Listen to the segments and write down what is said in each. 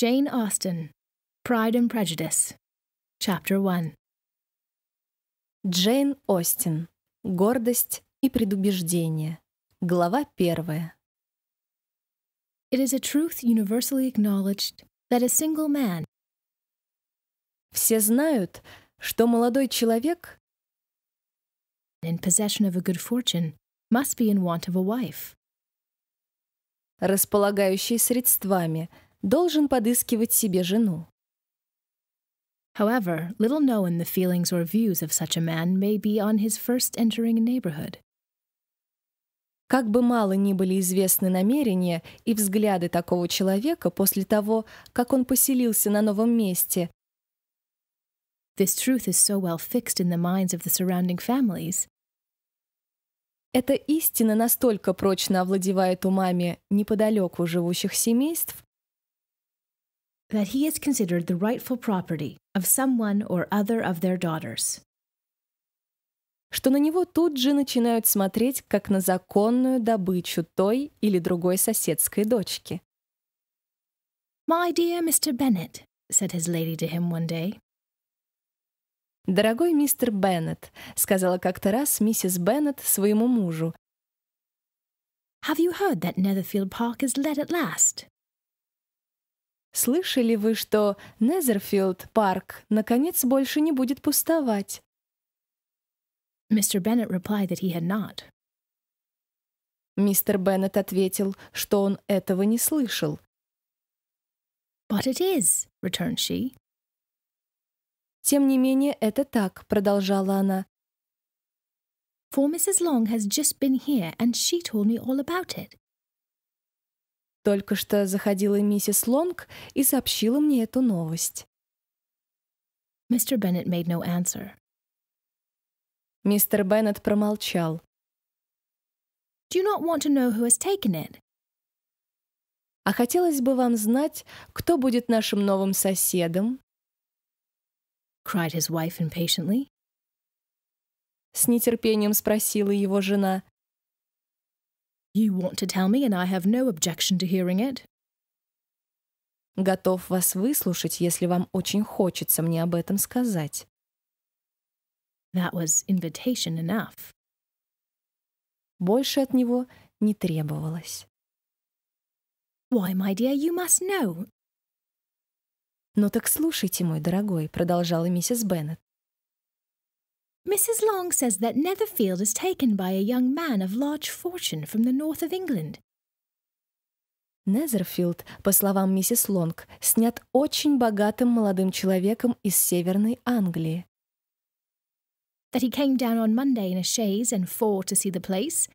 Jane Austen, Pride and Prejudice, Chapter 1. Джейн Остин. Гордость и предубеждение. Глава первая. It is a truth universally acknowledged that a single man. Все знают, что молодой человек in possession of a good fortune must be in want of a wife. Располагающий средствами — должен подыскивать себе жену. However, little known the feelings or views of such a man may be on his first entering a neighborhood. Как бы мало ни были известны намерения и взгляды такого человека после того, как он поселился на новом месте, This truth is so well fixed in the minds of the surrounding families. Эта истина настолько прочно овладевает умами неподалеку живущих семейств, that he is considered the rightful property of someone or other of their daughters. Что на него тут же начинают смотреть как на законную добычу той или другой соседской дочки. My dear Mr. Bennet, said his lady to him one day. Дорогой мистер Беннет, сказала как-то раз миссис Беннет своему мужу. Have you heard that Netherfield Park is let at last? Слышали вы, что Незерфилд парк наконец больше не будет пустовать? Mr. Bennet replied that he had not. Мистер Беннет ответил, что он этого не слышал. But it is, returned she. Тем не менее, это так, продолжала она. For Mrs. Long has just been here and she told me all about it. Только что заходила миссис Лонг и сообщила мне эту новость. Mr. Bennet made no answer. Мистер Беннет промолчал. Do you not want to know who has taken it? А хотелось бы вам знать, кто будет нашим новым соседом? cried his wife impatiently. С нетерпением спросила его жена. You want to tell me, and I have no objection to hearing it. Готов вас выслушать, если вам очень хочется мне об этом сказать. That was invitation enough. Больше от него не требовалось. Why, my dear, you must know. Но ну так слушайте, мой дорогой, продолжала миссис Беннет. Mrs. Long says that Netherfield is taken by a young man of large fortune from the north of England. Незерфилд, по словам миссис Лонг, снят очень богатым молодым человеком из Северной Англии. That he came down on Monday in a chaise and four to see the place.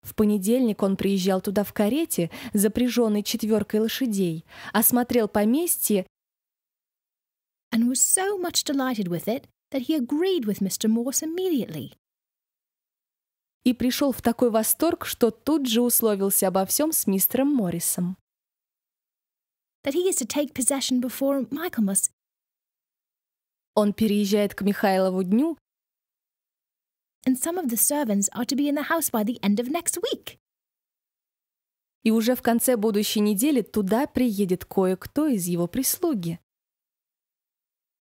В понедельник он приезжал туда в карете, запряженной четверкой лошадей, осмотрел поместье and was so much delighted with it that he agreed with Mr. Morse immediately. И пришел в такой восторг, что тут же условился обо всем с мистером Моррисом. That he is to take possession before Michaelmas. Он переезжает к Михайлову дню. And some of the servants are to be in the house by the end of next week. И уже в конце будущей недели туда приедет кое-кто из его прислуги.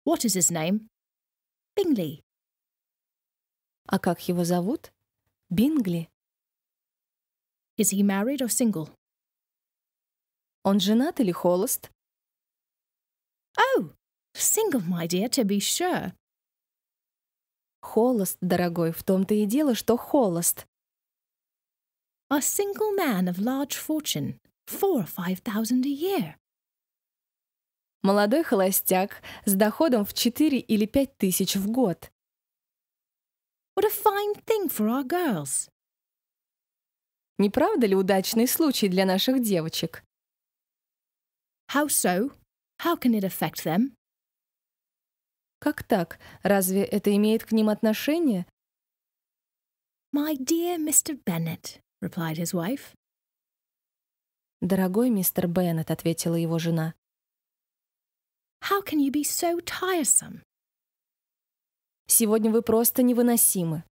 What is his name? Бингли. А как его зовут? Бингли. Is he married or single? Он женат или холост? Oh, single, my dear, to be sure. Холост, дорогой, в том-то и дело, что холост. A single man of large fortune, four or five thousand a year. Молодой холостяк с доходом в 4 или 5 тысяч в год. What a fine thing for our girls. Не правда ли удачный случай для наших девочек? How so? How can it affect them? Как так? Разве это имеет к ним отношение? My dear Mr. Bennet, replied his wife. Дорогой мистер Беннет, ответила его жена. How can you be so tiresome? Сегодня вы просто невыносимы.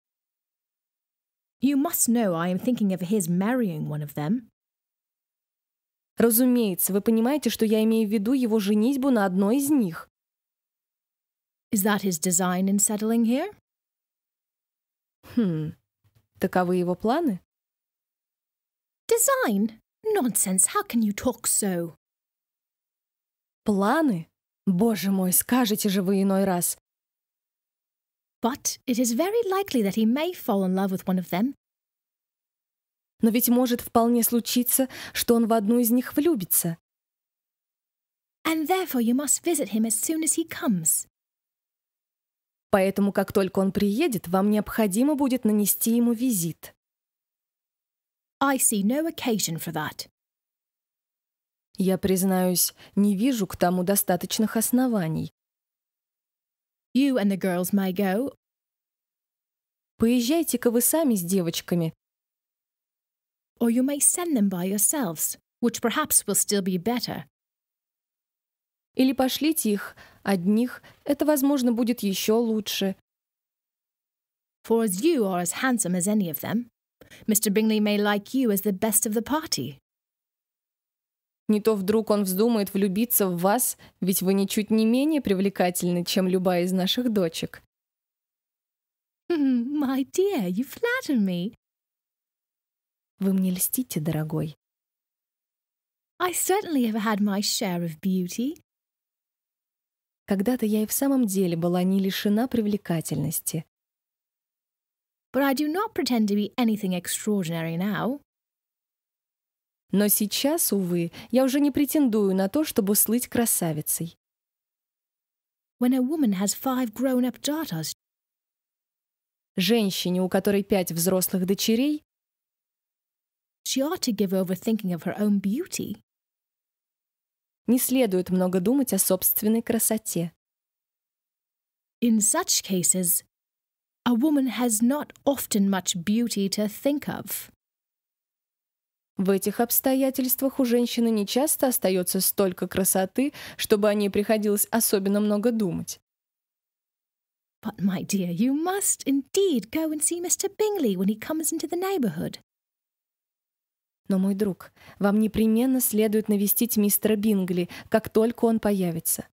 You must know I am thinking of his marrying one of them. Разумеется, вы понимаете, что я имею в виду его женитьбу на одной из них. Is that his design in settling here? Хм, таковы его планы? Design? Nonsense, how can you talk so? Планы? Боже мой, скажете же вы иной раз. But it is very likely that he may fall in love with one of them. Но ведь может вполне случиться, что он в одну из них влюбится. And therefore you must visit him as soon as he comes. Поэтому, как только он приедет, вам необходимо будет нанести ему визит. I see no occasion for that. Я, признаюсь, не вижу к тому достаточных оснований. You and the girls may go. Поезжайте-ка вы сами с девочками. Or you may send them by yourselves, which perhaps will still be better. Или пошлите их одних, это, возможно, будет еще лучше. For as you are as handsome as any of them, Mr. Bingley may like you as the best of the party. Не то вдруг он вздумает влюбиться в вас, ведь вы ничуть не менее привлекательны, чем любая из наших дочек. «My dear, you flatter me». Вы мне льстите, дорогой. I certainly have had my share of beauty. Когда-то я и в самом деле была не лишена привлекательности. But I do not pretend to be anything extraordinary now. Но сейчас, увы, я уже не претендую на то, чтобы слыть красавицей. Daughters, Женщине, у которой пять взрослых дочерей, не следует много думать о собственной красоте. In such cases, a woman has not often much beauty to think of. В этих обстоятельствах у женщины нечасто остается столько красоты, чтобы о ней приходилось особенно много думать. But, my dear, you must indeed go and see Mr. Bingley when he comes into the neighborhood. Но, мой друг, вам непременно следует навестить мистера Бингли, как только он появится.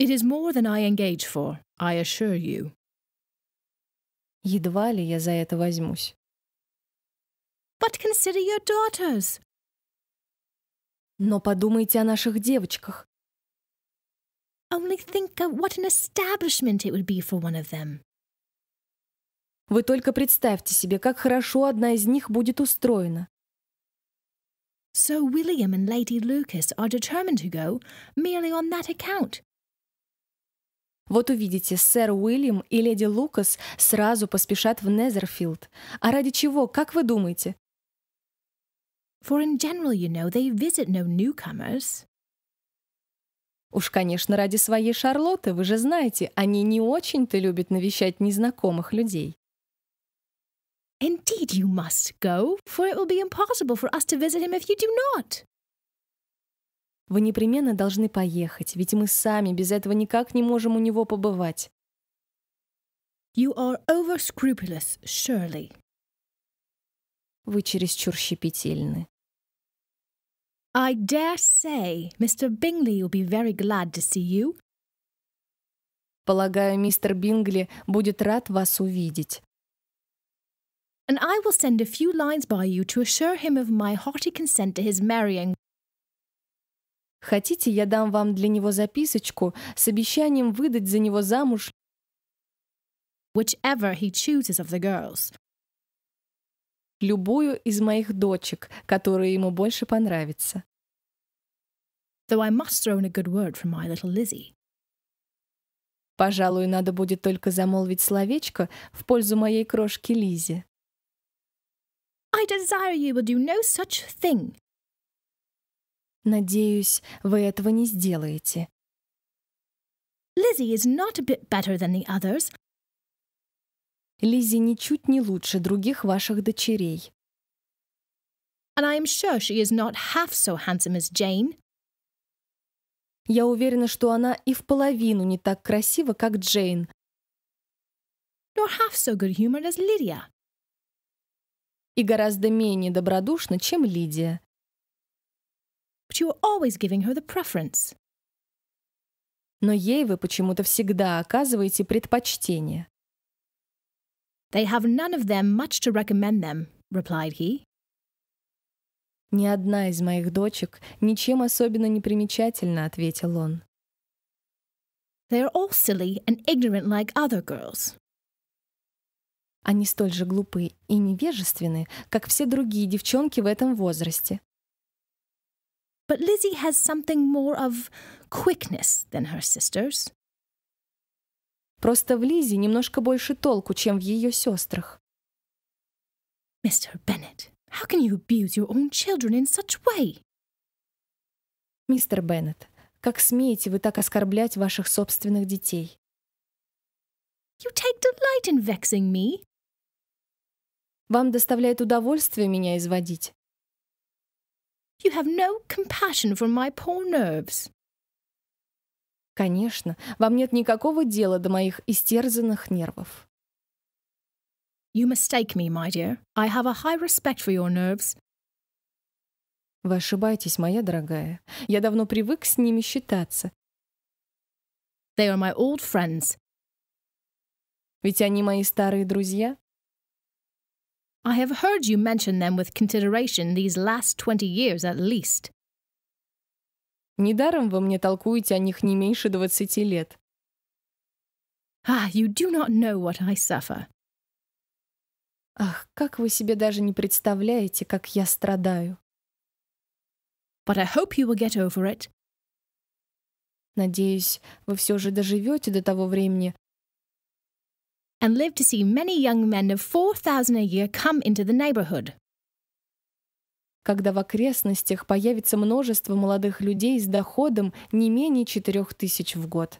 It is more than I engage for, I assure you. Едва ли я за это возьмусь. But consider your daughters. Но подумайте о наших девочках. Only think of what an establishment it would be for one of them. Вы только представьте себе, как хорошо одна из них будет устроена. So William and Lady Lucas are determined to go merely on that account. Вот увидите, сэр Уильям и леди Лукас сразу поспешат в Незерфилд. А ради чего, как вы думаете? For in general, you know, they visit no newcomers. Уж, конечно, ради своей Шарлотты, вы же знаете, они не очень-то любят навещать незнакомых людей. Indeed, you must go, for it will be impossible for us to visit him if you do not. Вы непременно должны поехать, ведь мы сами без этого никак не можем у него побывать. You are over scrupulous, Shirley. Вы чересчур щепетильны. I dare say Mr. Bingley will be very glad to see you. Полагаю, мистер Бингли будет рад вас увидеть. And I will send a few lines by you to assure him of my hearty consent to his marrying. Хотите, я дам вам для него записочку с обещанием выдать за него замуж whichever he chooses of the girls. любую из моих дочек, которая ему больше понравится. Though I must throw in a good word for my little Lizzie. Пожалуй, надо будет только замолвить словечко в пользу моей крошки Лизи. I desire you will do no such thing. Надеюсь, вы этого не сделаете. Lizzie is not a bit better than the others, Лизи ничуть не лучше других ваших дочерей. And I am sure she is not half so handsome as Jane. Я уверена, что она и в половину не так красива, как Джейн. Nor half so good-humored as Lydia. И гораздо менее добродушна, чем Лидия. But you are always giving her the preference. Но ей вы почему-то всегда оказываете предпочтение. They have none of them much to recommend them, replied he. Ни одна из моих дочек ничем особенно не примечательна, ответил он. They are all silly and ignorant like other girls. Они столь же глупы и невежественны, как все другие девчонки в этом возрасте. But Lizzie has something more of quickness than her sisters. Просто в Лизе немножко больше толку, чем в ее сестрах. Мистер Беннет, how can you abuse your own children in such way? Мистер Беннет, как смеете вы так оскорблять ваших собственных детей? You take delight in vexing me. Вам доставляет удовольствие меня изводить. You have no compassion for my poor nerves. Конечно, вам нет никакого дела до моих истерзанных нервов. You mistake me, my dear. I have a high respect for your nerves. Вы ошибаетесь, моя дорогая. Я давно привык с ними считаться. They are my old friends. Ведь они мои старые друзья. I have heard you mention them with consideration these last 20 years at least. Недаром вы мне толкуете о них не меньше двадцати лет. Ah, you do not know what I suffer. Ах, как вы себе даже не представляете, как я страдаю. But I hope you will get over it. Надеюсь, вы все же доживете до того времени. And live to see many young men of 4,000 a year come into the neighborhood когда в окрестностях появится множество молодых людей с доходом не менее четырех тысяч в год.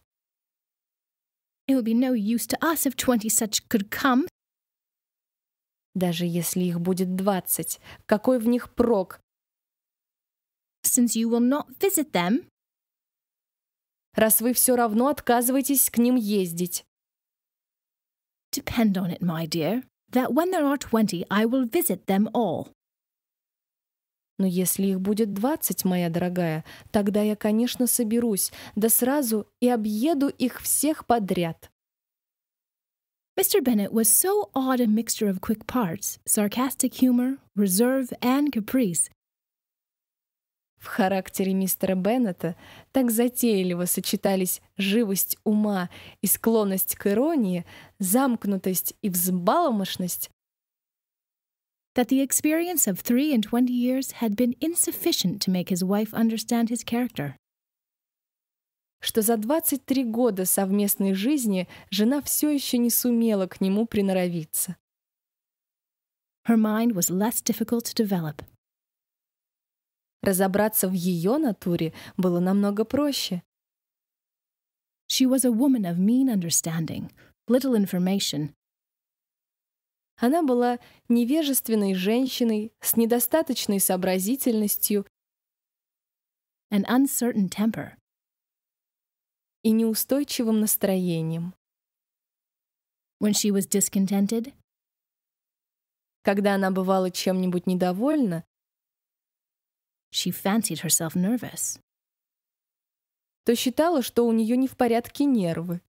It would be no use to us if 20 such could come. Даже если их будет двадцать, какой в них прок? Since you will not visit them. Раз вы все равно отказываетесь к ним ездить. Depend on it, my dear, that when there are twenty, I will visit them all. Но если их будет двадцать, моя дорогая, тогда я, конечно, соберусь, да сразу и объеду их всех подряд. Мистер Беннет was so odd a mixture of quick parts, sarcastic humor, reserve, and caprice. В характере мистера Беннета так затейливо сочетались живость ума и склонность к иронии, замкнутость и взбаломошность, that the experience of three and twenty years had been insufficient to make his wife understand his character. что за 23 года совместной жизни жена все еще не сумела к нему приноровиться. Her mind was less difficult to develop. Разобраться в ее натуре было намного проще. She was a woman of mean understanding, little information, Она была невежественной женщиной с недостаточной сообразительностью an uncertain temper. и неустойчивым настроением. When she was discontented, когда она бывала чем-нибудь недовольна, she fancied herself nervous. то считала, что у нее не в порядке нервы.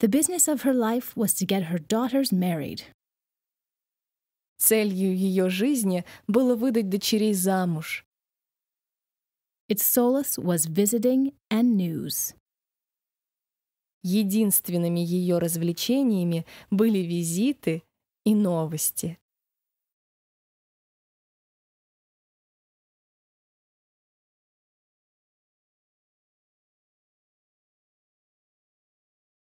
The business of her life was to get her daughters married. Целью ее жизни было выдать дочерей замуж. Its solace was visiting and news. Единственными ее развлечениями были визиты и новости.